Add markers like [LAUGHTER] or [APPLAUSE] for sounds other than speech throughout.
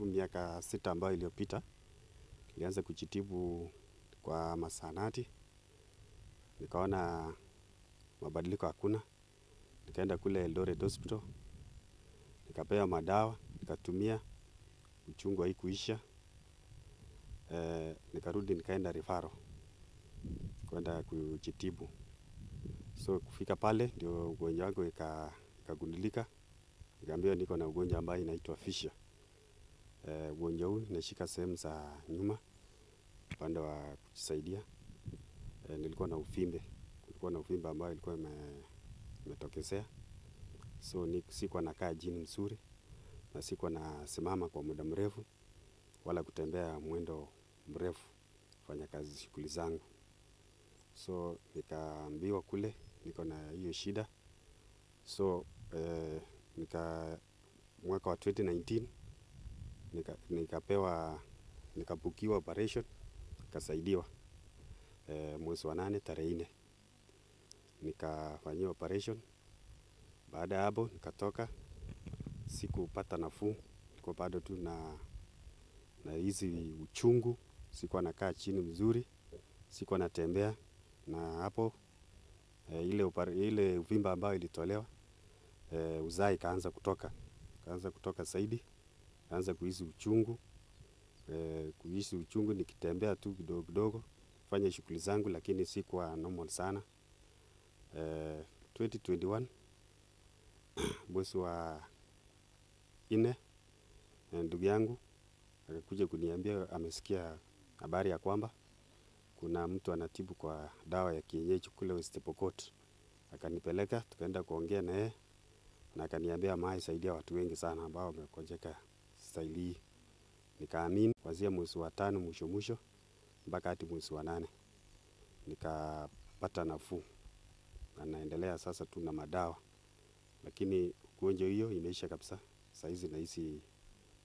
sababu miaka sita ambayo iliyopita. Nilianza kujitibu kwa masanati, nikaona mabadiliko hakuna. Nikaenda kule Eldoret Hospital, nikapewa madawa nikatumia, uchungu haikuisha. E, nikarudi nikaenda rifaro kwenda kujitibu. So kufika pale ndio ugonjwa wangu ikagundulika, nikaambiwa niko na ugonjwa ambayo inaitwa fisha Eh, ugonjwa huu inashika sehemu za nyuma upande wa kujisaidia. E, eh, nilikuwa na uvimbe, kulikuwa na uvimbe ambayo ilikuwa imetokezea, so ni sikuwa nakaa jini mzuri na sikuwa nasimama kwa muda mrefu wala kutembea mwendo mrefu kufanya kazi shughuli zangu, so nikaambiwa kule niko na hiyo shida so eh, nika mwaka wa 2019 nika, nikabukiwa operation nikasaidiwa e, mwezi wa nane tarehe nne nikafanyia operation. Baada ya hapo nikatoka, sikupata nafuu, nilikuwa bado tu na na hizi uchungu, sikuwa nakaa chini mzuri, sikuwa natembea, na hapo e, ile, upare, ile uvimba ambayo ilitolewa e, eh, uzaa ikaanza kutoka kaanza kutoka zaidi naanza kuhisi uchungu e, kuhisi uchungu nikitembea tu kidogo kidogo, fanya shughuli zangu, lakini si kwa normal sana e, 2021 mwezi wa nne eh, ndugu yangu akakuja kuniambia amesikia habari ya kwamba kuna mtu anatibu kwa dawa ya kienyeji kule West Pokot. Akanipeleka tukaenda kuongea na yeye na akaniambia, Mai, saidia watu wengi sana ambao wamekonjeka stahili. Nikaamini kuanzia mwezi wa tano mwisho mwisho mpaka hadi mwezi wa nane nikapata nafuu na naendelea sasa tu na madawa, lakini ugonjwa hiyo imeisha kabisa. hizi nahisi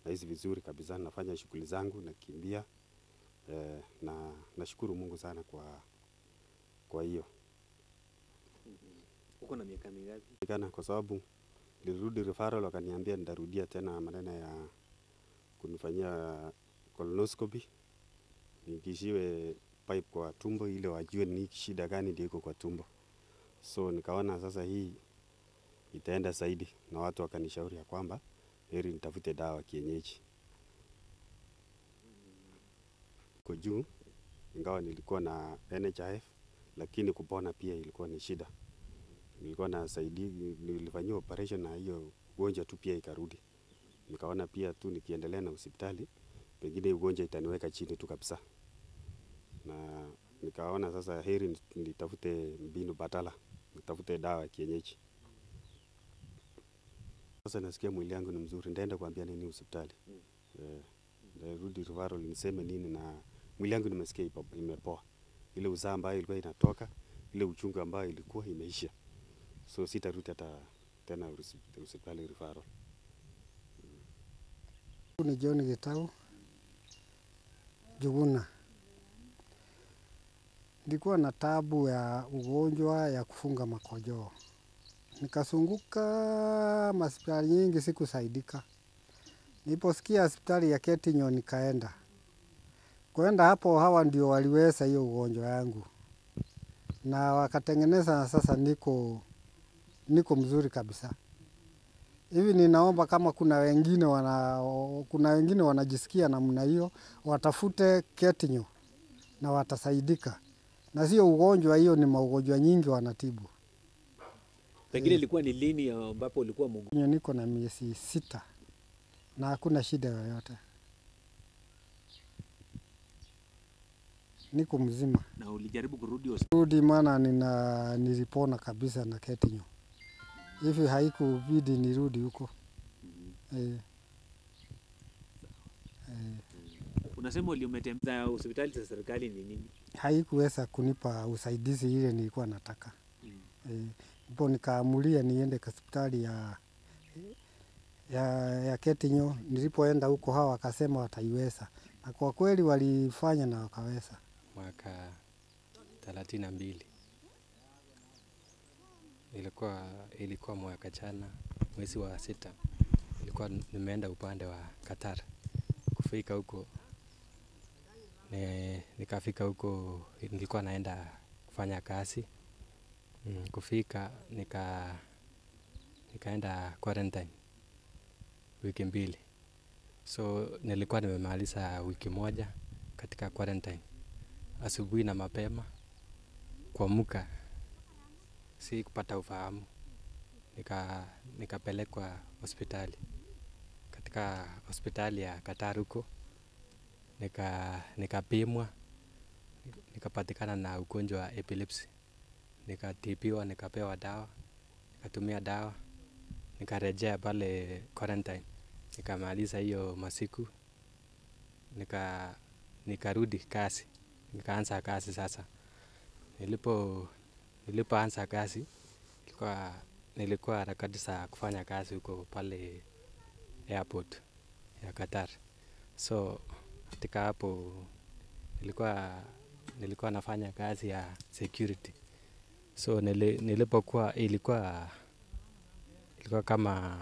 nahisi vizuri kabisa, nafanya shughuli zangu, nakimbia eh, na nashukuru Mungu sana kwa kwa hiyo. Mm-hmm. Uko na miaka mingapi? Kwa sababu nilirudi referral, wakaniambia nitarudia tena maneno ya kunifanyia colonoscopy nikishiwe pipe kwa tumbo ile wajue ni shida gani ndio iko kwa tumbo. So nikaona sasa hii itaenda zaidi, na watu wakanishauri ya kwamba heri nitafute dawa kienyeji kwa juu, ingawa nilikuwa na NHIF lakini kupona pia ilikuwa ni shida. Nilikuwa saidi nilifanyiwa operation na hiyo ugonjwa tu pia ikarudi nikaona pia tu nikiendelea na hospitali pengine ugonjwa itaniweka chini tu kabisa, na nikaona sasa heri nitafute mbinu batala, nitafute dawa ya kienyeji. Sasa nasikia mwili yangu ni mzuri, ndaenda kuambia nini hospitali mm. Yeah. Rudi referral niseme nini, na mwili yangu nimesikia imepoa, ile uzaa ambayo ilikuwa inatoka, ile uchungu ambayo ilikuwa imeisha, so sitarudi hata tena hospitali referral. Ni John Gitau Njuguna. Nilikuwa na tabu ya ugonjwa ya kufunga makojoo, nikasunguka hospitali nyingi, sikusaidika. Niliposikia hospitali ya Ketinyo nikaenda kwenda hapo, hawa ndio waliweza hiyo ugonjwa yangu na wakatengeneza, na sasa niko niko mzuri kabisa hivi. Ninaomba kama kuna wengine wana, kuna wengine wanajisikia namna hiyo, watafute Ketinyo na watasaidika, na sio ugonjwa hiyo, ni maugonjwa nyingi wanatibu. Pengine ilikuwa ni lini ambapo ulikuwa mgonjwa? Niko na miezi sita na hakuna shida yoyote, niko mzima. Na ulijaribu kurudi hospitali? Rudi, maana nina nilipona kabisa na Ketinyo hivi haikubidi nirudi huko mm Unasema ulimetembea hospitali za serikali ni nini? Haikuweza kunipa usaidizi ile nilikuwa nataka mm. E, nikaamulia niende hospitali ya, ya, ya Ketinyo. Nilipoenda huko hawa wakasema wataiweza, na kwa kweli walifanya na wakaweza mwaka thelathini na mbili Ilikuwa, ilikuwa mwaka jana mwezi wa sita, ilikuwa nimeenda upande wa Qatar. Kufika huko ne, nikafika huko nilikuwa naenda kufanya kazi mm. Kufika nika nikaenda quarantine wiki mbili, so nilikuwa nimemaliza wiki moja katika quarantine. Asubuhi na mapema kuamka si kupata ufahamu, nika nikapelekwa hospitali katika hospitali ya Katari huko nika nikapimwa nikapatikana na ugonjwa wa epilepsy, nikatibiwa, nikapewa dawa, nikatumia dawa, nikarejea pale quarantine, nikamaliza hiyo masiku, nika nikarudi kazi, nikaanza kazi sasa. Nilipo Nilipoanza kazi kwa, nilikuwa harakati za kufanya kazi huko pale airport ya Qatar. So katika hapo nilikuwa, nilikuwa nafanya kazi ya security. So nilipokuwa ilikuwa, ilikuwa kama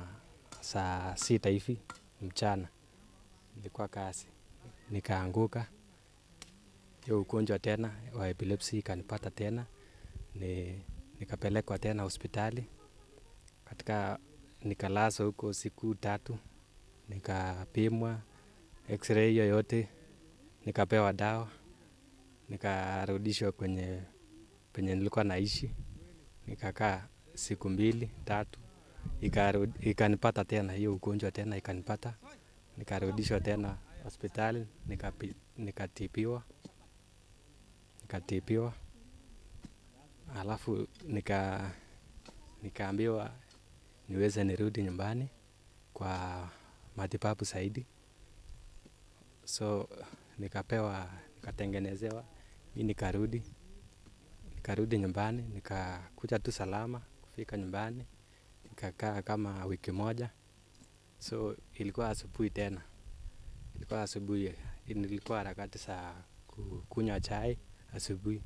saa sita hivi mchana nilikuwa kazi, nikaanguka hiyo ugonjwa tena wa epilepsy ikanipata tena ni, nikapelekwa tena hospitali katika, nikalazwa huko siku tatu, nikapimwa x-ray hiyo yote, nikapewa dawa, nikarudishwa kwenye penye nilikuwa naishi, nikakaa siku mbili tatu, ikanipata tena hiyo ugonjwa tena ikanipata, nikarudishwa tena hospitali nikatibiwa, nikatibiwa alafu nika nikaambiwa niweze nirudi nyumbani kwa matibabu zaidi, so nikapewa nikatengenezewa, mi nikarudi nikarudi nyumbani, nikakuja tu salama. Kufika nyumbani nikakaa kama wiki moja, so ilikuwa asubuhi tena, ilikuwa asubuhi, nilikuwa harakati za kunywa chai asubuhi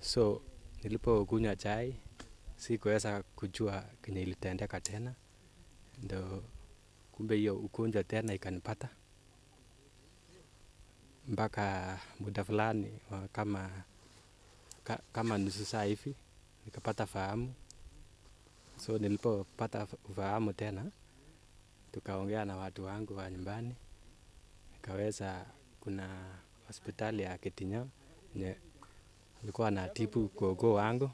so Nilipokunywa chai sikuweza kujua kenye ilitendeka tena, ndo kumbe hiyo ugonjwa tena ikanipata mpaka muda fulani kama, ka, kama nusu saa hivi nikapata fahamu. So nilipopata ufahamu tena, tukaongea na watu wangu wa nyumbani, nikaweza kuna hospitali ya Kitinyao na tipu gogo wangu,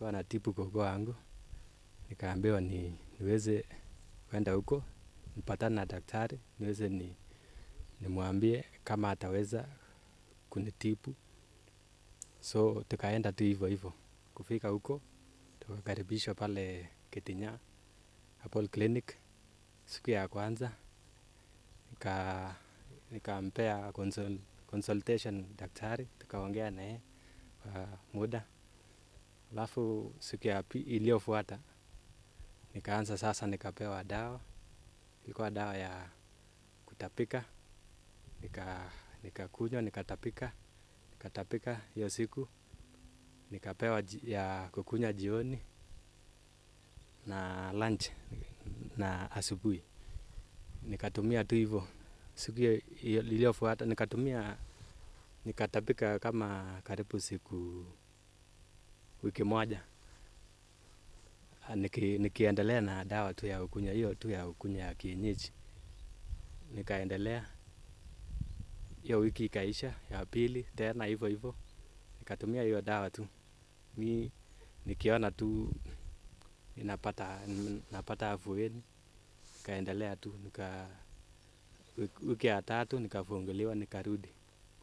na tipu gogo wangu, nikaambiwa ni, niweze kwenda huko nipatane na daktari niweze ni, nimwambie kama ataweza kunitibu. So tukaenda tu hivyo hivyo. Kufika huko tukakaribishwa pale Kitinya apol Clinic siku ya kwanza nika nikampea consultation daktari, tukaongea naye kwa muda, alafu siku ya iliyofuata nikaanza sasa, nikapewa dawa, ilikuwa dawa ya kutapika, nikakunywa nikatapika nikatapika hiyo siku, nikapewa ya kukunywa jioni na lunch na asubuhi, nikatumia tu hivyo siku hiyo iliyofuata nikatumia nikatapika kama karibu siku wiki moja niki, nikiendelea na dawa tu ya ukunya hiyo tu ya ukunya ya kienyeji nikaendelea hiyo wiki ikaisha, ya pili tena hivyo hivyo, nikatumia hiyo dawa tu. Mi nikiona tu inapata napata afueni, nikaendelea tu nika wiki ya tatu nikafunguliwa nikarudi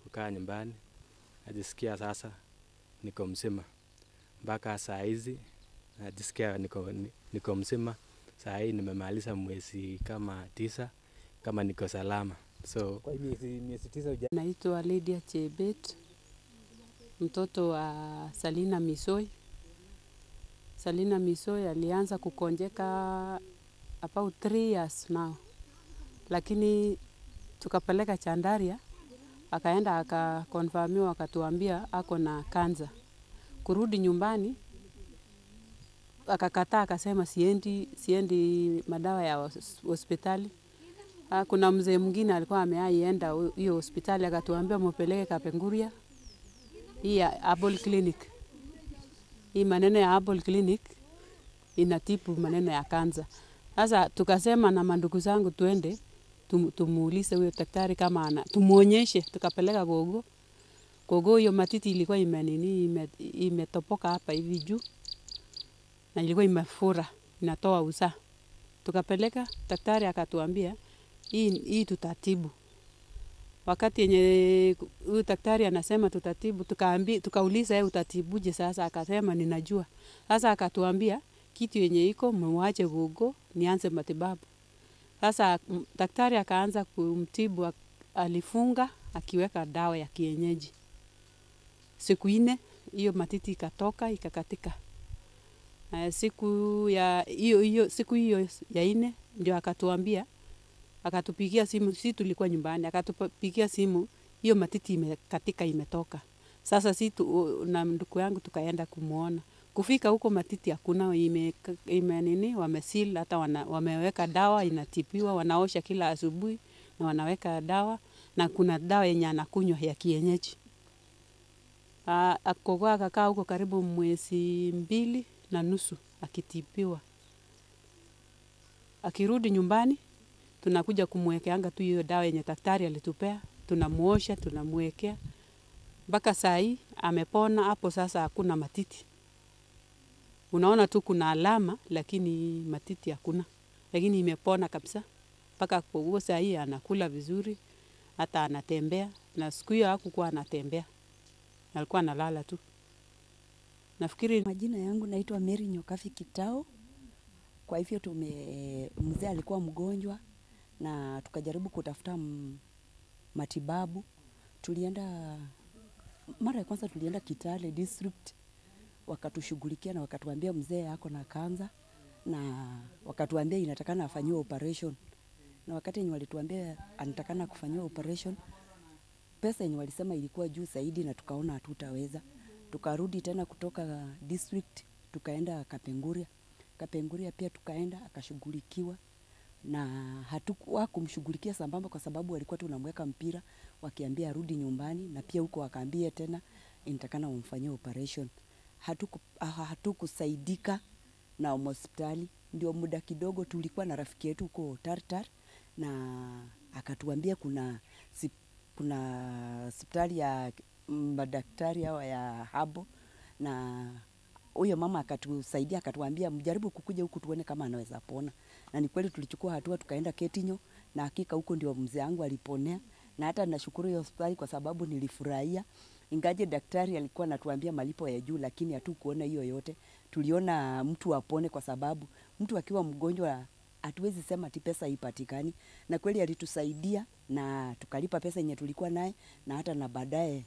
kukaa nyumbani, najisikia sasa niko mzima mpaka saa hizi najisikia niko, niko mzima. Saa hii nimemaliza mwezi kama tisa, kama niko salama. So kwa miezi, miezi tisa uja... naitwa Lydia Chebet, mtoto wa Salina Misoi. Salina Misoi alianza kukonjeka about 3 years now, lakini tukapeleka Chandaria akaenda akakonfamiwa, akatuambia ako na kanza. Kurudi nyumbani akakataa, akasema siendi, siendi madawa ya hospitali. Ah, kuna mzee mwingine alikuwa ameaienda hiyo hospitali, akatuambia mupeleke Kapenguria, hii herbal clinic. Hii maneno ya herbal clinic inatibu maneno ya kanza Sasa tukasema na mandugu zangu twende tumuulize huyo daktari kama ana tumuonyeshe. Tukapeleka gogo gogo, hiyo matiti ilikuwa ime nini ime, imetopoka hapa hivi juu na ilikuwa imefura inatoa usa Tukapeleka daktari akatuambia hii, hii tutatibu wakati yenye huyu daktari anasema tutatibu, tukaambi tukauliza yeye eh, utatibuje? Sasa akasema ninajua. Sasa akatuambia kitu yenye iko mwache gogo, nianze matibabu. Sasa daktari akaanza kumtibu, alifunga akiweka dawa ya kienyeji. Siku nne hiyo matiti ikatoka ikakatika. Siku ya hiyo hiyo siku hiyo ya nne ndio akatuambia, akatupigia simu, si tulikuwa nyumbani, akatupigia simu, hiyo matiti imekatika imetoka. Sasa si tu, na ndugu yangu tukaenda kumwona. Kufika huko Matiti hakuna ime, ime nini, wamesil hata wana, wameweka dawa inatipiwa, wanaosha kila asubuhi na wanaweka dawa, na kuna dawa yenye anakunywa ya kienyeji. Akokoa akakaa huko karibu mwezi mbili na nusu akitipiwa, Akirudi nyumbani, tunakuja kumwekeanga tu hiyo dawa yenye daktari alitupea, tunamuosha, tunamwekea mpaka saa hii amepona. Hapo sasa hakuna matiti. Unaona tu kuna alama, lakini matiti hakuna, lakini imepona kabisa mpaka kuugua. Saa hii anakula vizuri, hata anatembea, na siku hiyo hakukuwa anatembea, alikuwa analala tu. Nafikiri majina yangu naitwa Mary Nyokafi Kitao. Kwa hivyo tume mzee alikuwa mgonjwa na tukajaribu kutafuta matibabu. Tulienda mara ya kwanza tulienda Kitale district wakatushughulikia na wakatuambia mzee ako na kanza, na wakatuambia inatakana afanyiwe operation. Na wakati yenye walituambia anatakana kufanyiwa operation, pesa yenye walisema ilikuwa juu zaidi, na tukaona hatutaweza. Tukarudi tena kutoka district tukaenda Kapenguria. Kapenguria pia tukaenda akashughulikiwa na hatukuwa kumshughulikia sambamba, kwa sababu walikuwa tu namweka mpira wakiambia arudi nyumbani, na pia huko wakaambia tena inatakana umfanyie operation hatuku, ah, hatukusaidika na hospitali. Ndio muda kidogo tulikuwa na rafiki yetu huko Tartar na akatuambia kuna kuna hospitali ya madaktari hawa ya habo, na huyo mama akatusaidia, akatuambia mjaribu kukuja huku tuone kama anaweza pona, na ni kweli tulichukua hatua tukaenda Ketinyo, na hakika huko ndio mzee wangu aliponea, na hata nashukuru hiyo hospitali kwa sababu nilifurahia ingaje daktari alikuwa anatuambia malipo ya juu, lakini hatukuona hiyo yote. Tuliona mtu apone, kwa sababu mtu akiwa mgonjwa hatuwezi sema ti pesa ipatikani, na kweli alitusaidia na tukalipa pesa yenye tulikuwa naye, na hata na baadaye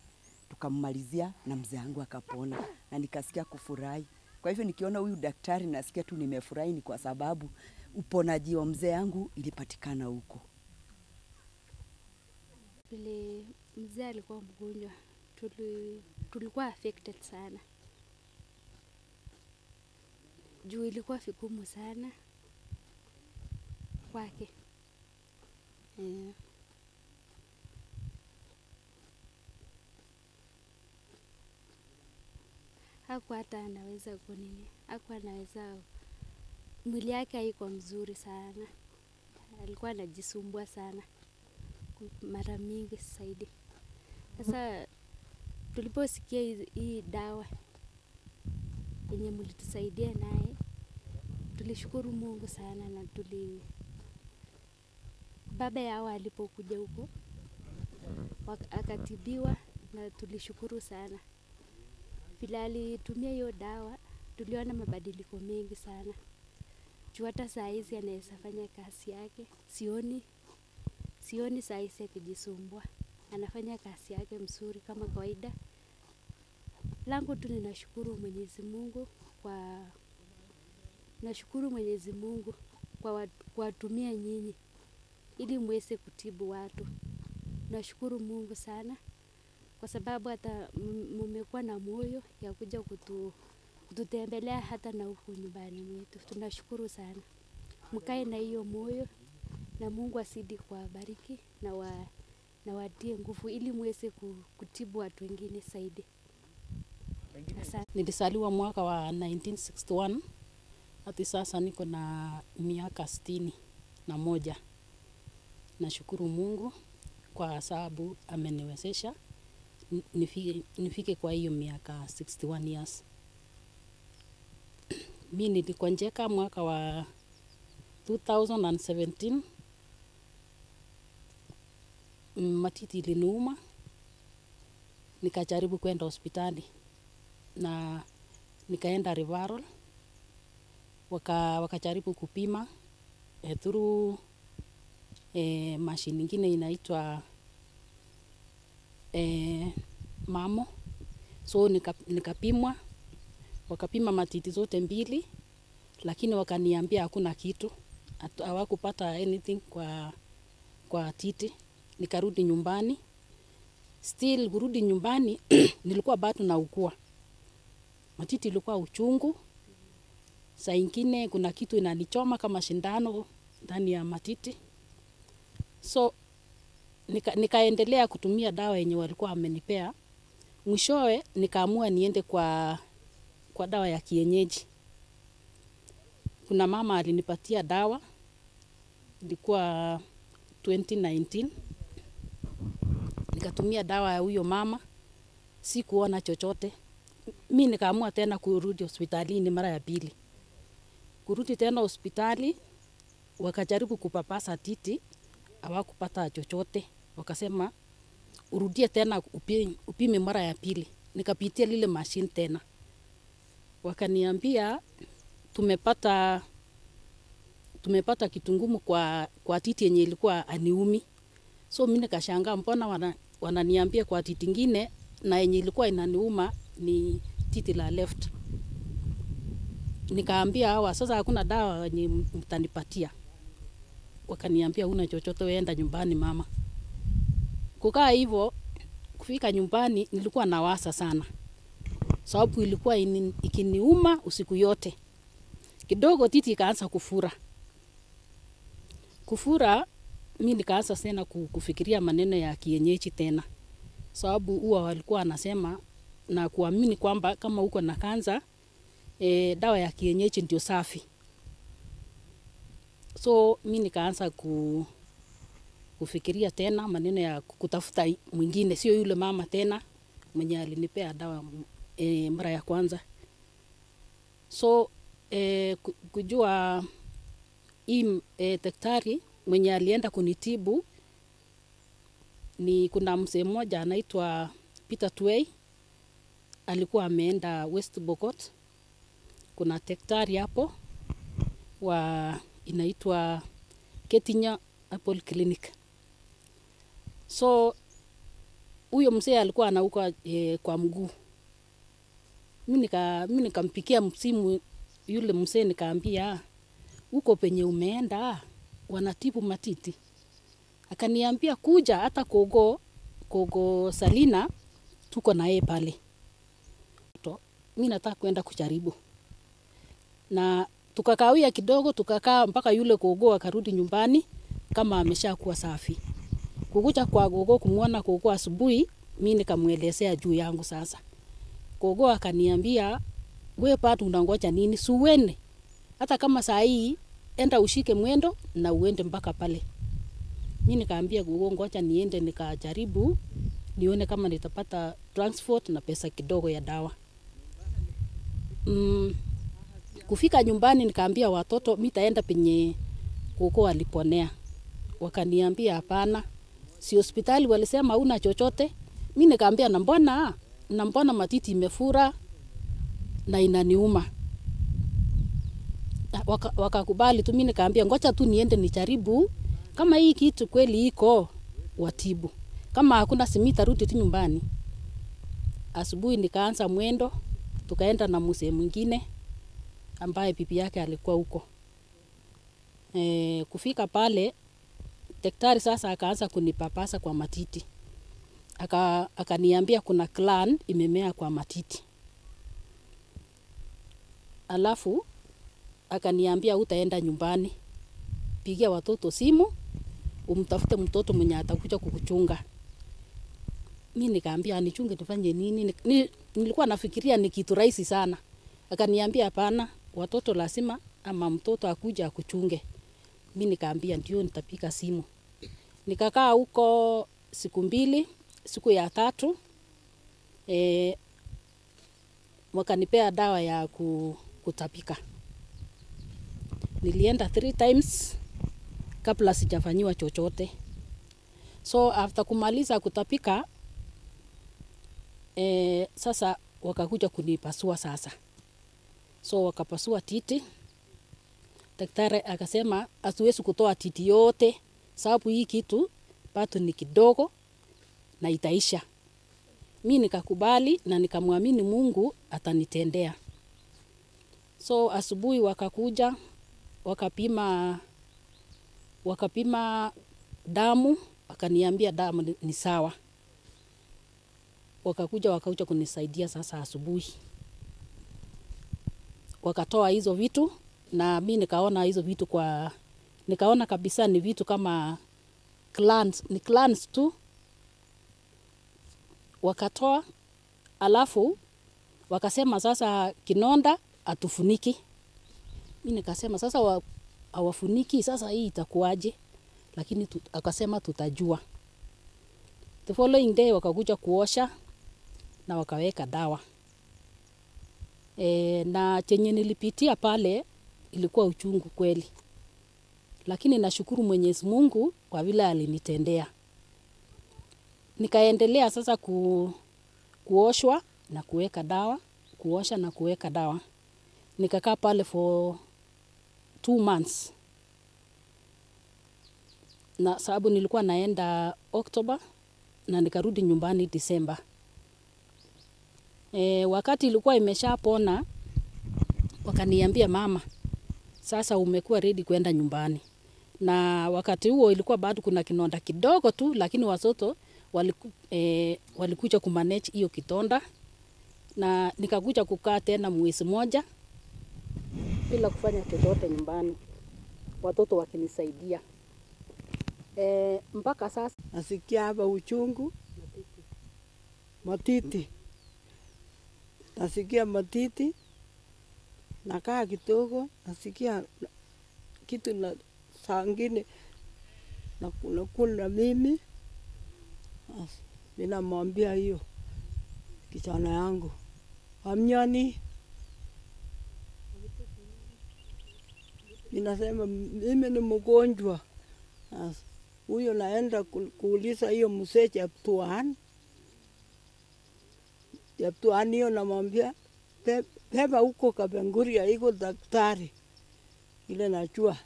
tukammalizia na mzee wangu akapona, na nikasikia kufurahi. Kwa hivyo nikiona huyu daktari nasikia tu nimefurahi, ni kwa sababu uponaji wa mzee yangu ilipatikana huko. Vile mzee alikuwa mgonjwa, tuli, tulikuwa affected sana juu ilikuwa vigumu sana kwake yeah. hakuwa hata anaweza kunini, hakuwa anaweza, mwili yake haiko mzuri sana, alikuwa anajisumbua sana mara mingi zaidi. Sasa tuliposikia hii dawa yenye mlitusaidia naye, tulishukuru Mungu sana na tuli baba yao alipokuja huko akatibiwa, na tulishukuru sana vila alitumia hiyo dawa. Tuliona mabadiliko mengi sana juu hata saa hizi anaweza fanya kazi yake, sioni sioni saa hizi akijisumbua, anafanya kazi yake mzuri kama kawaida langu tu ninashukuru Mwenyezi Mungu kwa nashukuru Mwenyezi Mungu kwa kuwatumia nyinyi ili mweze kutibu watu. Nashukuru Mungu sana kwa sababu hata mmekuwa na moyo ya kuja kutu, kututembelea hata na huku nyumbani mwetu. Tunashukuru sana, mkae na hiyo moyo na Mungu asidi kuwabariki na, wa, na watie nguvu ili mweze kutibu watu wengine zaidi. Nilisaliwa mwaka wa 1961 hadi sasa niko na miaka sitini na moja. Nashukuru Mungu kwa sababu ameniwezesha nifike, nifike kwa hiyo miaka 61 years. [CLEARS THROAT] Mi nilikonjeka mwaka wa 2017 mm, matiti iliniuma, nikajaribu kwenda hospitali na nikaenda referral waka, wakajaribu kupima e, through e, eh, mashini ingine inaitwa e, mamo so nikapimwa nika wakapima matiti zote mbili lakini wakaniambia hakuna kitu hawakupata anything kwa, kwa titi nikarudi nyumbani still kurudi nyumbani [CLEARS THROAT] nilikuwa bado naugua matiti ilikuwa uchungu, saa ingine kuna kitu inanichoma kama shindano ndani ya matiti, so nika, nikaendelea kutumia dawa yenye walikuwa wamenipea. Mwishowe nikaamua niende kwa, kwa dawa ya kienyeji. Kuna mama alinipatia dawa, ilikuwa 2019 nikatumia dawa ya huyo mama, sikuona chochote mi nikaamua tena kurudi hospitalini mara ya pili. Kurudi tena hospitali, wakajaribu kupapasa titi, hawakupata chochote, wakasema urudie tena upime, upime mara ya pili. Nikapitia lile mashine tena, wakaniambia tumepata tumepata kitungumu kwa, kwa titi yenye ilikuwa aniumi. So mi nikashangaa mbona wananiambia wana kwa titi ngine na yenye ilikuwa inaniuma ni titi la left. Nikaambia hawa sasa, hakuna dawa ni mtanipatia. Wakaniambia una chochote, wenda nyumbani mama. Kukaa hivyo, kufika nyumbani nilikuwa nawasa sana, sababu ilikuwa ikiniuma usiku yote. Kidogo titi ikaanza kufura kufura, mi nikaanza tena kufikiria maneno ya kienyeji tena, sababu huwa walikuwa anasema na kuamini kwamba kama uko na kansa e, eh, dawa ya kienyeji ndio safi. So mi nikaanza ku, kufikiria tena maneno ya kutafuta mwingine, sio yule mama tena mwenye alinipea dawa e, mara ya kwanza. So e, kujua im e, daktari mwenye alienda kunitibu ni kuna mzee mmoja anaitwa Peter Tway alikuwa ameenda West Bokot. Kuna tektari hapo wa inaitwa Ketinya Apple Clinic. So huyo mzee alikuwa anauka e, eh, kwa mguu. Mimi nikampikia msimu yule mzee nikaambia, huko penye umeenda wanatibu matiti. Akaniambia kuja hata kogo kogo Salina tuko na yeye pale mi nataka kwenda kujaribu. Na tukakawia kidogo, tukakaa mpaka yule gogo akarudi nyumbani kama ameshakuwa safi. Kukuja kwa gogo, kumwona gogo asubuhi, mi nikamwelezea juu yangu. Sasa gogo akaniambia, we bado unangoja nini? Suwene hata kama saa hii, enda ushike mwendo na uende mpaka pale. Mi nikaambia gogo, ngoja niende nikajaribu nione kama nitapata transport na pesa kidogo ya dawa mm, kufika nyumbani nikaambia watoto mitaenda penye kuko waliponea. Wakaniambia hapana, si hospitali walisema una chochote. Mi nikaambia na mbona na mbona matiti imefura na inaniuma. Ah, waka, tu. Mi nikaambia ngoja tu niende nijaribu kama hii kitu kweli iko watibu, kama hakuna simita rudi tu nyumbani. Asubuhi nikaanza mwendo tukaenda na mzee mwingine ambaye bibi yake alikuwa huko. E, kufika pale daktari sasa akaanza kunipapasa kwa matiti, aka akaniambia kuna clan imemea kwa matiti, alafu akaniambia utaenda nyumbani, pigia watoto simu, umtafute mtoto mwenye atakuja kukuchunga mi nikaambia anichunge tufanye nini ni, nilikuwa nafikiria ni kitu rahisi sana akaniambia hapana watoto lazima ama mtoto akuja akuchunge mi nikaambia ndio nitapika simu nikakaa huko siku mbili siku ya tatu e, wakanipea dawa ya ku, kutapika nilienda three times kabla sijafanyiwa chochote so after kumaliza kutapika e, sasa wakakuja kunipasua sasa, so wakapasua titi. Daktari akasema asiwezi kutoa titi yote, sababu hii kitu bado ni kidogo na itaisha. Mi nikakubali na nikamwamini Mungu atanitendea. So asubuhi wakakuja wakapima, wakapima damu, akaniambia damu ni sawa wakakuja wakauja kunisaidia. Sasa asubuhi wakatoa hizo vitu, na mi nikaona hizo vitu kwa, nikaona kabisa ni vitu kama clans, ni clans tu wakatoa, alafu wakasema sasa kinonda atufuniki. Mi nikasema sasa hawafuniki, sasa hii itakuwaje? Lakini akasema tutajua. The following day wakakuja kuosha na wakaweka dawa e, na chenye nilipitia pale ilikuwa uchungu kweli, lakini nashukuru Mwenyezi Mungu kwa vile alinitendea. Nikaendelea sasa ku, kuoshwa na kuweka dawa, kuosha na kuweka dawa. Nikakaa pale for two months na sababu nilikuwa naenda Oktoba na nikarudi nyumbani Disemba. E, wakati ilikuwa imeshapona wakaniambia, mama, sasa umekuwa ready kwenda nyumbani. Na wakati huo ilikuwa bado kuna kinonda kidogo tu, lakini watoto waliku, e, walikuja kumanage hiyo kitonda na nikakuja kukaa tena mwezi moja bila kufanya chochote nyumbani, watoto wakinisaidia e, mpaka sasa nasikia hapa uchungu matiti, matiti nasikia matiti, nakaa kidogo, nasikia kitu na saa ngine nakula mimi, ninamwambia hiyo kijana yangu amnyani, ninasema mimi ni mgonjwa huyo, naenda kuuliza hiyo msee tuani Jeptuanio namwambia beba huko kabenguria iko daktari ile najua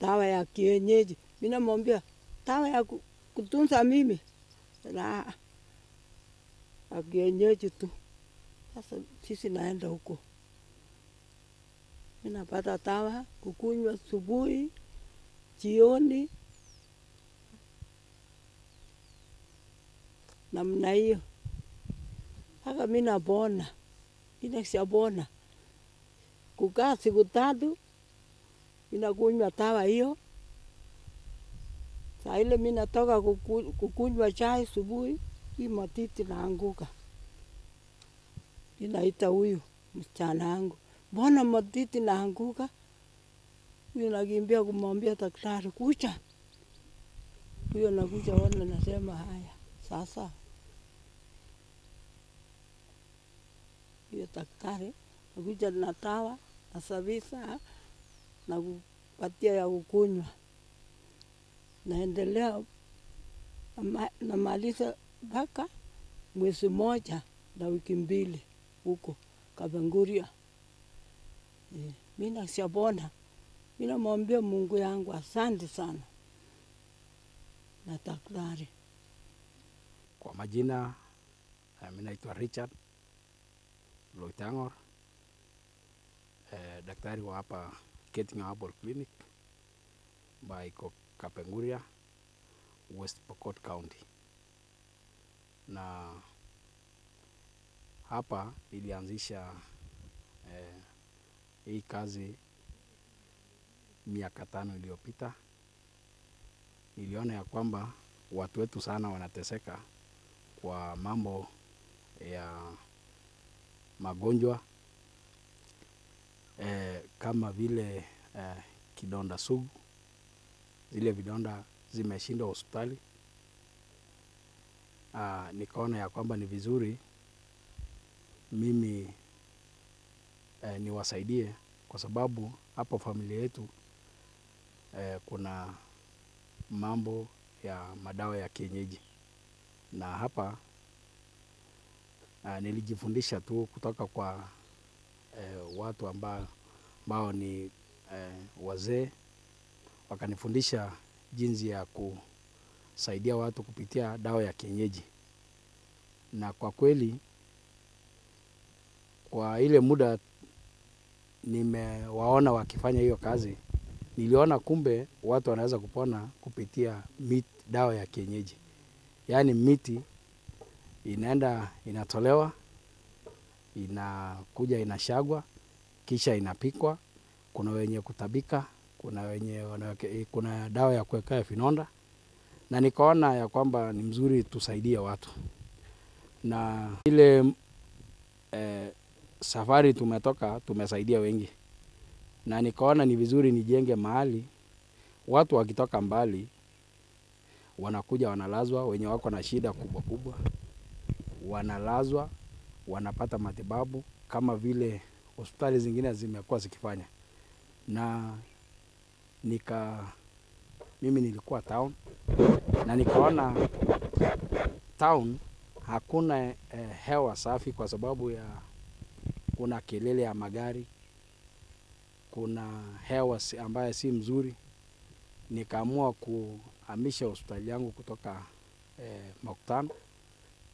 dawa ya kienyeji. Mimi namwambia dawa ya kutunza mimi na ya kienyeji tu. Sasa sisi naenda huko, mimi napata dawa kukunywa asubuhi, jioni, namna hiyo aga mina bona mina bona kukaa siku tatu mina kunywa tawa hiyo saile minatoka mina toka kukunywa chai subuhi imatiti matiti naanguka inaita huyu mchana angu mbona matiti naanguka huyo nakimbia kumwambia daktari kucha huyo nakuja ona nasema haya sasa hiyo daktari nakuja na na savisa na kupatia ya ukunywa, naendelea namaliza mpaka mwezi moja na wiki mbili huko kavenguria E, eh, mi nashapona. Mi namwambia Mungu yangu asante sana na daktari. Kwa majina eh, mi naitwa Richard Loitang'or eh, daktari wa hapa Ketinga Herbal Clinic ambayo iko Kapenguria, West Pokot County, na hapa nilianzisha eh, hii kazi miaka tano iliyopita. Niliona ya kwamba watu wetu sana wanateseka kwa mambo ya magonjwa eh, kama vile eh, kidonda sugu, zile vidonda zimeshindwa hospitali. Ah, nikaona ya kwamba ni vizuri mimi eh, niwasaidie kwa sababu hapo familia yetu eh, kuna mambo ya madawa ya kienyeji na hapa Uh, nilijifundisha tu kutoka kwa uh, watu ambao, ambao ni uh, wazee wakanifundisha jinsi ya kusaidia watu kupitia dawa ya kienyeji, na kwa kweli kwa ile muda nimewaona wakifanya hiyo kazi, niliona kumbe watu wanaweza kupona kupitia mit, dawa ya kienyeji, yaani miti inaenda inatolewa, inakuja inashagwa, kisha inapikwa. Kuna wenye kutabika, kuna wenye wanaweke, kuna dawa ya kuwekea vinonda, na nikaona ya kwamba ni mzuri tusaidie watu na ile eh, safari tumetoka tumesaidia wengi, na nikaona ni vizuri nijenge mahali watu wakitoka mbali wanakuja wanalazwa, wenye wako na shida kubwa kubwa wanalazwa, wanapata matibabu kama vile hospitali zingine zimekuwa zikifanya, na nika mimi nilikuwa town na nikaona town hakuna eh, hewa safi kwa sababu ya kuna kelele ya magari, kuna hewa ambayo si mzuri. Nikaamua kuhamisha hospitali yangu kutoka eh, Makutano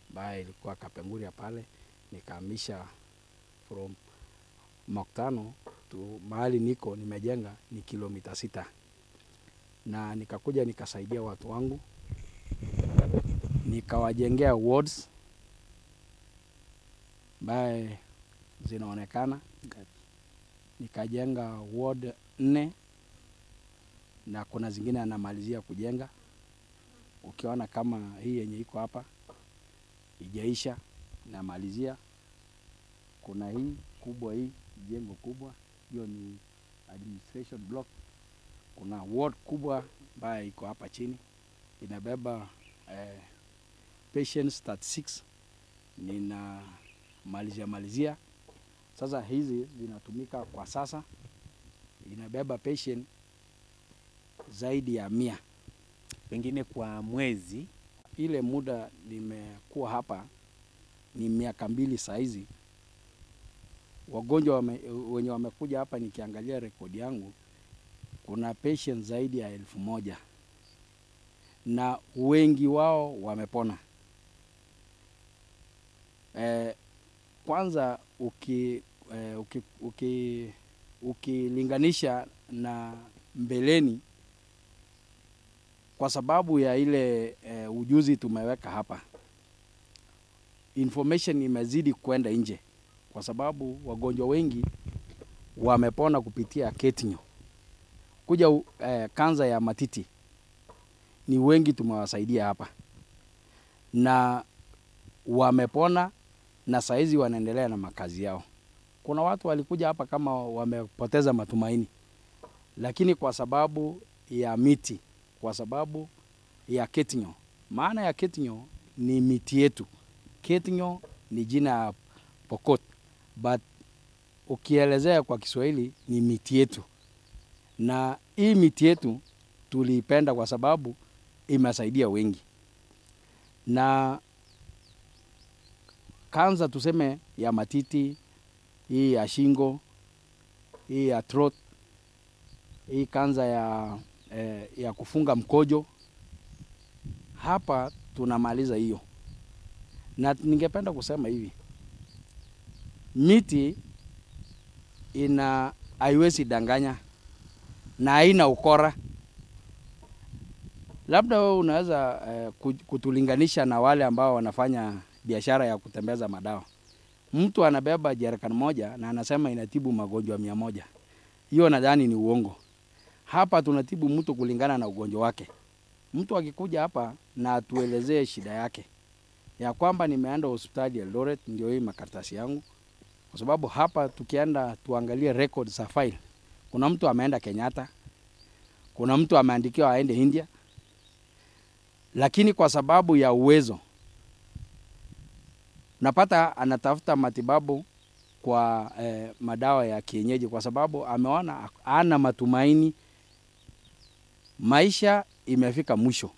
ambayo ilikuwa Kapenguria pale, nikahamisha from moktano tu mahali niko nimejenga ni kilomita sita, na nikakuja nikasaidia watu wangu, nikawajengea wards ambaye zinaonekana, nikajenga ward nne na kuna zingine anamalizia kujenga. Ukiona kama hii yenye iko hapa ijaisha, namalizia. Kuna hii kubwa, hii jengo kubwa, hiyo ni administration block. Kuna ward kubwa ambayo iko hapa chini inabeba eh, patients 36 nina malizia malizia. Sasa hizi zinatumika kwa sasa, inabeba patient zaidi ya mia pengine kwa mwezi ile muda nimekuwa hapa ni miaka mbili saizi. Wagonjwa wame, wenye wamekuja hapa, nikiangalia rekodi yangu kuna patient zaidi ya elfu moja na wengi wao wamepona. E, kwanza uki, e, uki, uki, ukilinganisha na mbeleni kwa sababu ya ile eh, ujuzi tumeweka hapa, information imezidi kwenda nje, kwa sababu wagonjwa wengi wamepona kupitia ketinyo. Kuja eh, kanza ya matiti ni wengi tumewasaidia hapa na wamepona na saizi wanaendelea na makazi yao. Kuna watu walikuja hapa kama wamepoteza matumaini, lakini kwa sababu ya miti kwa sababu ya Ketinyo. Maana ya Ketinyo ni miti yetu. Ketinyo ni jina ya Pokot, but ukielezea kwa Kiswahili ni miti yetu, na hii miti yetu tuliipenda kwa sababu imesaidia wengi, na kanza tuseme ya matiti hii ya shingo hii ya throat hii kanza ya eh, ya kufunga mkojo hapa tunamaliza hiyo. Na ningependa kusema hivi, miti ina haiwezi danganya na haina ukora. Labda wewe unaweza eh, kutulinganisha na wale ambao wanafanya biashara ya kutembeza madawa. Mtu anabeba jerikani moja na anasema inatibu magonjwa mia moja. Hiyo nadhani ni uongo. Hapa tunatibu mtu kulingana na ugonjwa wake. Mtu akikuja hapa na atuelezee shida yake ya kwamba nimeenda hospitali ya Eldoret, ndio hii makaratasi yangu, kwa sababu hapa tukienda tuangalie record za file, kuna mtu ameenda Kenyatta, kuna mtu ameandikiwa aende India, lakini kwa sababu ya uwezo napata anatafuta matibabu kwa eh, madawa ya kienyeji kwa sababu ameona ana matumaini maisha imefika mwisho,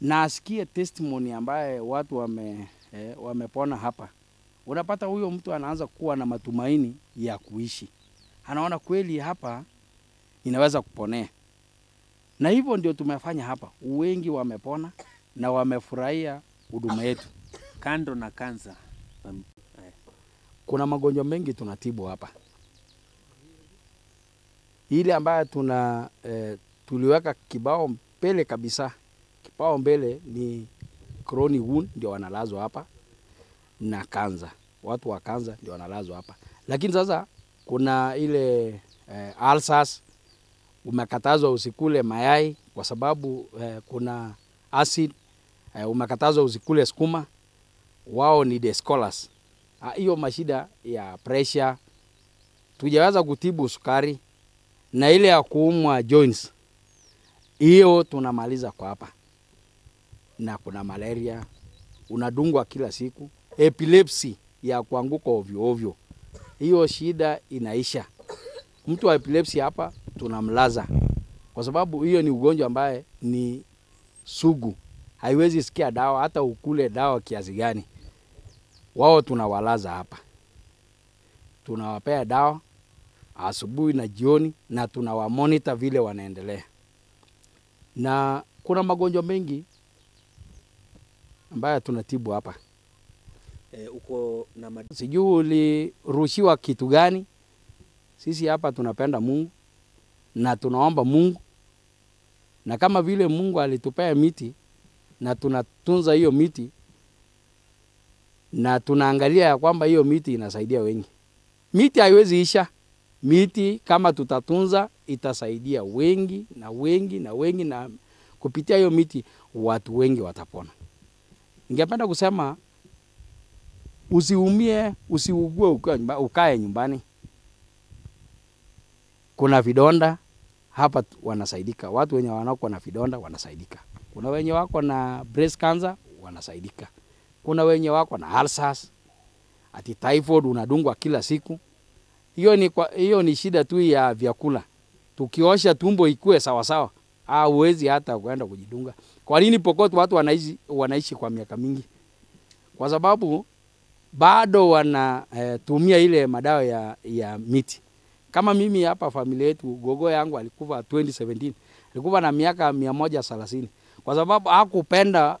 na asikie testimony ambaye watu wame, eh, wamepona hapa. Unapata huyo mtu anaanza kuwa na matumaini ya kuishi, anaona kweli hapa inaweza kuponea, na hivyo ndio tumefanya hapa. Wengi wamepona na wamefurahia huduma yetu. Kando na kansa, kuna magonjwa mengi tunatibu hapa ile ambayo tuna eh, tuliweka kibao mbele kabisa, kibao mbele ni Kroni Wound ndio wanalazwa hapa na kanza, watu wa kanza ndio wanalazwa hapa, lakini sasa kuna ile eh, alsas umekatazwa usikule mayai kwa sababu eh, kuna acid eh, umekatazwa usikule sukuma. Wao ni the scholars. Ah, hiyo mashida ya pressure tujaweza kutibu sukari na ile ya kuumwa joints, hiyo tunamaliza kwa hapa. Na kuna malaria unadungwa kila siku, epilepsy ya kuanguka ovyo ovyo, hiyo shida inaisha. Mtu wa epilepsy hapa tunamlaza, kwa sababu hiyo ni ugonjwa ambaye ni sugu, haiwezi sikia dawa, hata ukule dawa kiasi gani. Wao tunawalaza hapa, tunawapea dawa asubuhi na jioni, na tunawamonita vile wanaendelea. Na kuna magonjwa mengi ambayo tunatibu hapa. E, uko na mad... sijui ulirushiwa kitu gani. Sisi hapa tunapenda Mungu na tunaomba Mungu, na kama vile Mungu alitupea miti na tunatunza hiyo miti na tunaangalia ya kwamba hiyo miti inasaidia wengi. Miti haiwezi isha. Miti kama tutatunza itasaidia wengi na wengi na wengi, na kupitia hiyo miti watu wengi watapona. Ningependa kusema usiumie, usiugue ukae nyumbani. Kuna vidonda hapa wanasaidika, watu wenye wanakuwa na vidonda wanasaidika. Kuna wenye wako na breast cancer wanasaidika. Kuna wenye wako na ulcers, ati typhoid unadungwa kila siku. Hiyo ni, kwa, hiyo ni shida tu ya vyakula. Tukiosha tumbo ikue sawasawa, hauwezi hata kwenda kujidunga. Kwa nini Pokot watu wanaishi, wanaishi kwa miaka mingi? Kwa sababu bado wanatumia eh, e, ile madawa ya, ya miti. Kama mimi hapa familia yetu, gogo yangu alikufa 2017 alikufa na miaka mia moja thelathini kwa sababu hakupenda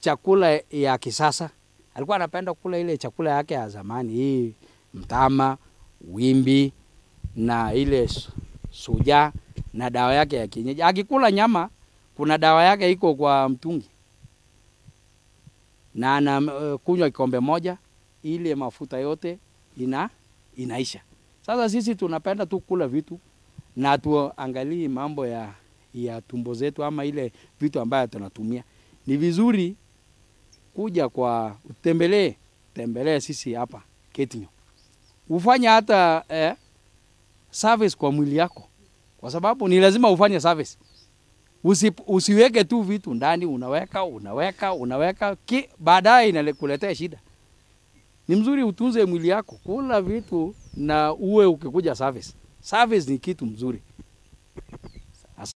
chakula ya kisasa, alikuwa anapenda kula ile chakula yake ya zamani, hii mtama wimbi na ile suja na dawa yake ya kienyeji. Akikula nyama, kuna dawa yake iko kwa mtungi, na anakunywa eh, kikombe moja, ile mafuta yote ina inaisha. Sasa sisi tunapenda tu kula vitu na tuangalie mambo ya, ya tumbo zetu ama ile vitu ambayo tunatumia. Ni vizuri kuja kwa utembelee tembelee sisi hapa Ketinyo ufanye hata eh, service kwa mwili yako, kwa sababu ni lazima ufanye service. Usi, usiweke tu vitu ndani, unaweka unaweka unaweka, baadaye inakuletea shida. Ni mzuri utunze mwili yako, kula vitu na uwe ukikuja service. Service ni kitu mzuri.